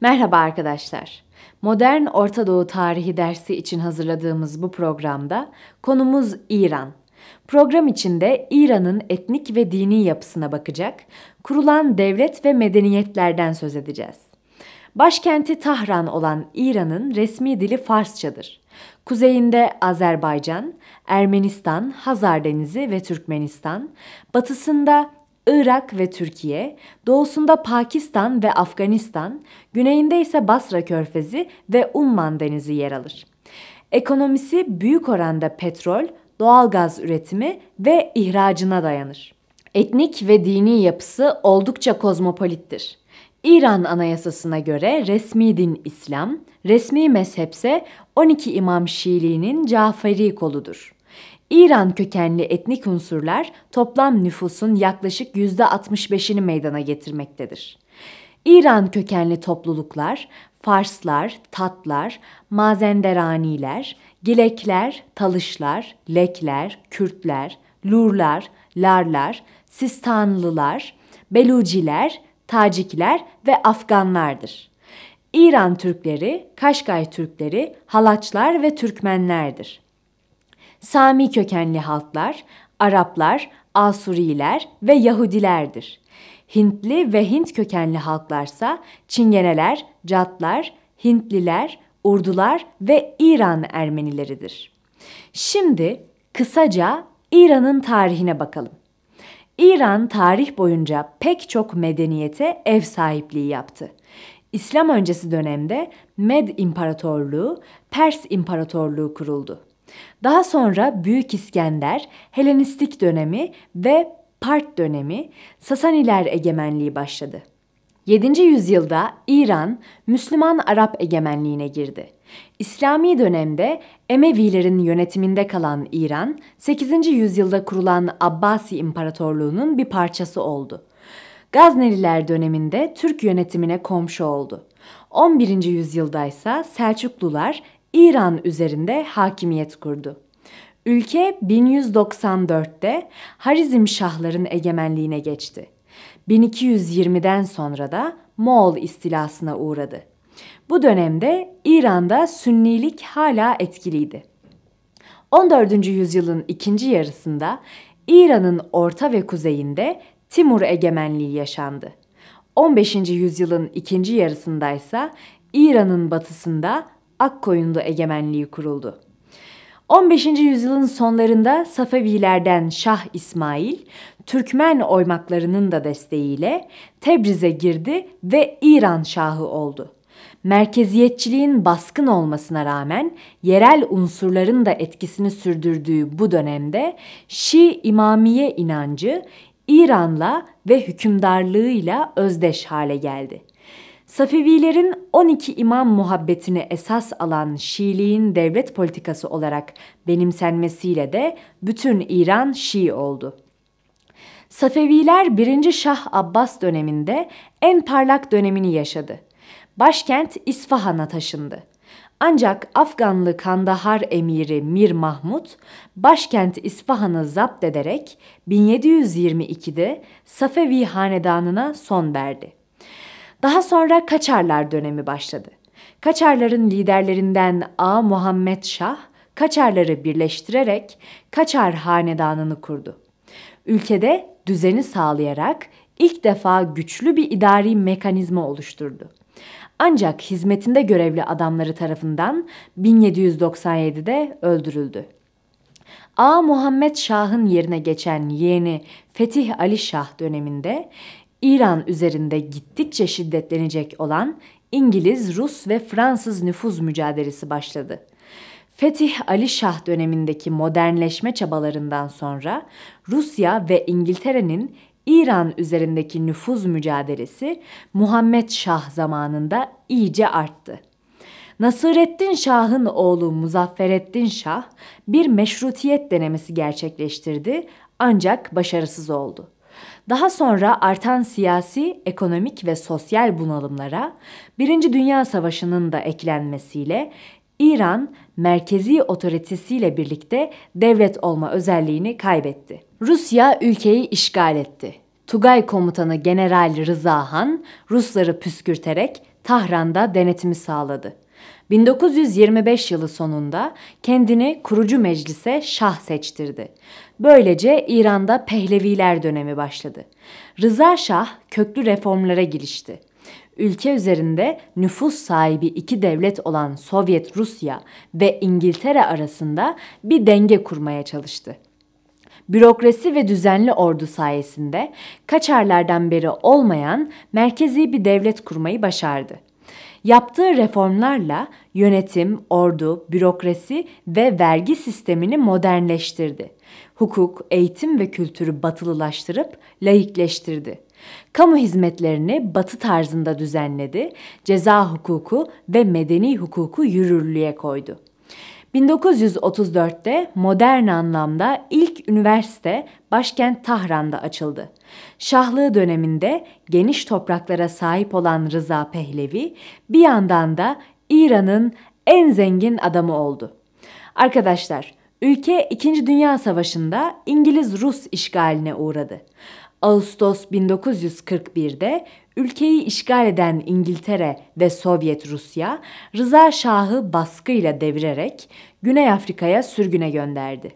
Merhaba arkadaşlar. Modern Orta Doğu tarihi dersi için hazırladığımız bu programda konumuz İran. Program içinde İran'ın etnik ve dini yapısına bakacak, kurulan devlet ve medeniyetlerden söz edeceğiz. Başkenti Tahran olan İran'ın resmi dili Farsçadır. Kuzeyinde Azerbaycan, Ermenistan, Hazar Denizi ve Türkmenistan, batısında Irak ve Türkiye, doğusunda Pakistan ve Afganistan, güneyinde ise Basra Körfezi ve Umman Denizi yer alır. Ekonomisi büyük oranda petrol, doğalgaz üretimi ve ihracına dayanır. Etnik ve dini yapısı oldukça kozmopolittir. İran Anayasası'na göre resmi din İslam, resmi mezhepse 12 İmam Şiiliğinin Caferi koludur. İran kökenli etnik unsurlar toplam nüfusun yaklaşık %65'ini meydana getirmektedir. İran kökenli topluluklar Farslar, Tatlar, Mazenderaniler, Gilekler, Talışlar, Lekler, Kürtler, Lurlar, Larlar, Sistanlılar, Beluciler, Tacikler ve Afganlardır. İran Türkleri, Kaşgay Türkleri, Halaçlar ve Türkmenlerdir. Sami kökenli halklar, Araplar, Asuriler ve Yahudilerdir. Hintli ve Hint kökenli halklarsa Çingeneler, Catlar, Hintliler, Urdular ve İran Ermenileridir. Şimdi kısaca İran'ın tarihine bakalım. İran tarih boyunca pek çok medeniyete ev sahipliği yaptı. İslam öncesi dönemde Med İmparatorluğu, Pers İmparatorluğu kuruldu. Daha sonra Büyük İskender, Helenistik dönemi ve Part dönemi Sasaniler egemenliği başladı. 7. yüzyılda İran Müslüman Arap egemenliğine girdi. İslami dönemde Emevilerin yönetiminde kalan İran, 8. yüzyılda kurulan Abbasi İmparatorluğu'nun bir parçası oldu. Gazneliler döneminde Türk yönetimine komşu oldu. 11. yüzyılda ise Selçuklular İran üzerinde hakimiyet kurdu. Ülke 1194'te Harizm şahların egemenliğine geçti. 1220'den sonra da Moğol istilasına uğradı. Bu dönemde İran'da Sünnilik hala etkiliydi. 14. yüzyılın ikinci yarısında İran'ın orta ve kuzeyinde Timur egemenliği yaşandı. 15. yüzyılın ikinci yarısında ise İran'ın batısında Akkoyunlu egemenliği kuruldu. 15. yüzyılın sonlarında Safevilerden Şah İsmail, Türkmen oymaklarının da desteğiyle Tebriz'e girdi ve İran Şahı oldu. Merkeziyetçiliğin baskın olmasına rağmen yerel unsurların da etkisini sürdürdüğü bu dönemde Şii imamiye inancı İran'la ve hükümdarlığıyla özdeş hale geldi. Safevilerin 12 imam muhabbetini esas alan Şiiliğin devlet politikası olarak benimsenmesiyle de bütün İran Şii oldu. Safeviler 1. Şah Abbas döneminde en parlak dönemini yaşadı. Başkent İsfahan'a taşındı. Ancak Afganlı Kandahar emiri Mir Mahmud başkent İsfahan'ı zapt ederek 1722'de Safevi hanedanına son verdi. Daha sonra Kaçarlar dönemi başladı. Kaçarların liderlerinden A. Muhammed Şah, Kaçarları birleştirerek Kaçar Hanedanı'nı kurdu. Ülkede düzeni sağlayarak ilk defa güçlü bir idari mekanizma oluşturdu. Ancak hizmetinde görevli adamları tarafından 1797'de öldürüldü. A. Muhammed Şah'ın yerine geçen yeğeni Fetih Ali Şah döneminde İran üzerinde gittikçe şiddetlenecek olan İngiliz, Rus ve Fransız nüfuz mücadelesi başladı. Fetih Ali Şah dönemindeki modernleşme çabalarından sonra Rusya ve İngiltere'nin İran üzerindeki nüfuz mücadelesi Muhammed Şah zamanında iyice arttı. Nasırettin Şah'ın oğlu Muzaffereddin Şah bir meşrutiyet denemesi gerçekleştirdi ancak başarısız oldu. Daha sonra artan siyasi, ekonomik ve sosyal bunalımlara Birinci Dünya Savaşı'nın da eklenmesiyle İran merkezi otoritesiyle birlikte devlet olma özelliğini kaybetti. Rusya ülkeyi işgal etti. Tugay komutanı General Rıza Han Rusları püskürterek Tahran'da denetimi sağladı. 1925 yılı sonunda kendini kurucu meclise şah seçtirdi. Böylece İran'da Pehleviler dönemi başladı. Rıza Şah köklü reformlara girişti. Ülke üzerinde nüfus sahibi iki devlet olan Sovyet Rusya ve İngiltere arasında bir denge kurmaya çalıştı bürokrasi ve düzenli ordu sayesinde kaçarlardan beri olmayan merkezi bir devlet kurmayı başardı. Yaptığı reformlarla yönetim, ordu, bürokrasi ve vergi sistemini modernleştirdi. Hukuk, eğitim ve kültürü batılılaştırıp laikleştirdi. Kamu hizmetlerini batı tarzında düzenledi, ceza hukuku ve medeni hukuku yürürlüğe koydu. 1934'te modern anlamda ilk üniversite başkent Tahran'da açıldı. Şahlığı döneminde geniş topraklara sahip olan Rıza Pehlevi bir yandan da İran'ın en zengin adamı oldu. Arkadaşlar, ülke 2. Dünya Savaşı'nda İngiliz-Rus işgaline uğradı. Ağustos 1941'de ülkeyi işgal eden İngiltere ve Sovyet Rusya, Rıza Şah'ı baskıyla devirerek Güney Afrika'ya sürgüne gönderdi.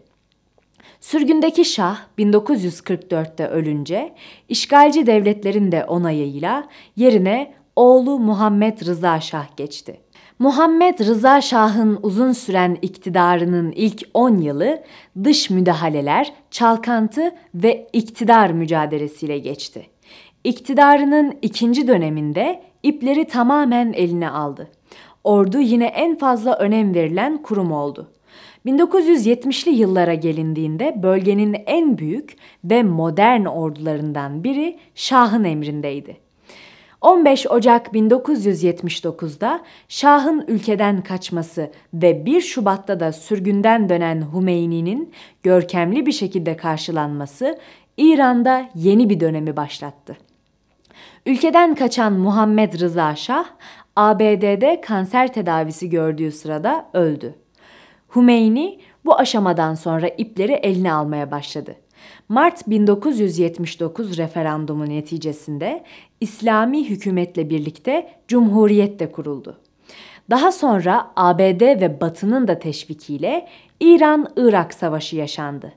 Sürgündeki Şah 1944'te ölünce işgalci devletlerin de onayıyla yerine oğlu Muhammed Rıza Şah geçti. Muhammed Rıza Şah'ın uzun süren iktidarının ilk 10 yılı dış müdahaleler, çalkantı ve iktidar mücadelesiyle geçti. İktidarının ikinci döneminde ipleri tamamen eline aldı. Ordu yine en fazla önem verilen kurum oldu. 1970'li yıllara gelindiğinde bölgenin en büyük ve modern ordularından biri Şah'ın emrindeydi. 15 Ocak 1979'da Şah'ın ülkeden kaçması ve 1 Şubat'ta da sürgünden dönen Hümeyni'nin görkemli bir şekilde karşılanması İran'da yeni bir dönemi başlattı. Ülkeden kaçan Muhammed Rıza Şah, ABD'de kanser tedavisi gördüğü sırada öldü. Humeyni, bu aşamadan sonra ipleri eline almaya başladı. Mart 1979 referandumu neticesinde İslami hükümetle birlikte cumhuriyet de kuruldu. Daha sonra ABD ve Batı'nın da teşvikiyle İran-Irak Savaşı yaşandı.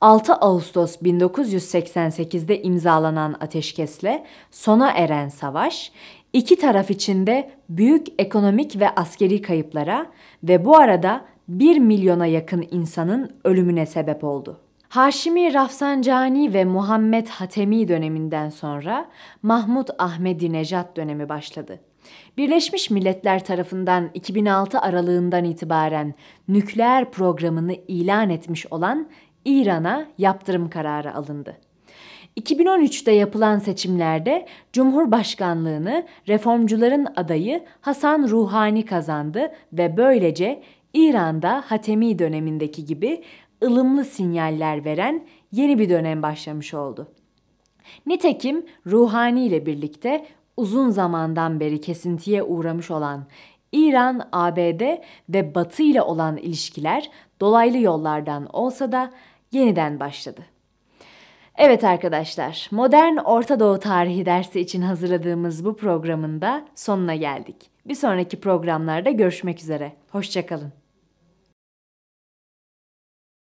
6 Ağustos 1988'de imzalanan ateşkesle sona eren savaş, iki taraf için de büyük ekonomik ve askeri kayıplara ve bu arada 1 milyona yakın insanın ölümüne sebep oldu. Haşimi Rafsanjani ve Muhammed Hatemi döneminden sonra Mahmut Ahmedi Nejat dönemi başladı. Birleşmiş Milletler tarafından 2006 aralığından itibaren nükleer programını ilan etmiş olan İran'a yaptırım kararı alındı. 2013'te yapılan seçimlerde Cumhurbaşkanlığını reformcuların adayı Hasan Ruhani kazandı ve böylece İran'da Hatemi dönemindeki gibi ılımlı sinyaller veren yeni bir dönem başlamış oldu. Nitekim Ruhani ile birlikte uzun zamandan beri kesintiye uğramış olan İran, ABD ve Batı ile olan ilişkiler dolaylı yollardan olsa da yeniden başladı. Evet arkadaşlar, modern Orta Doğu tarihi dersi için hazırladığımız bu programın da sonuna geldik. Bir sonraki programlarda görüşmek üzere. Hoşçakalın.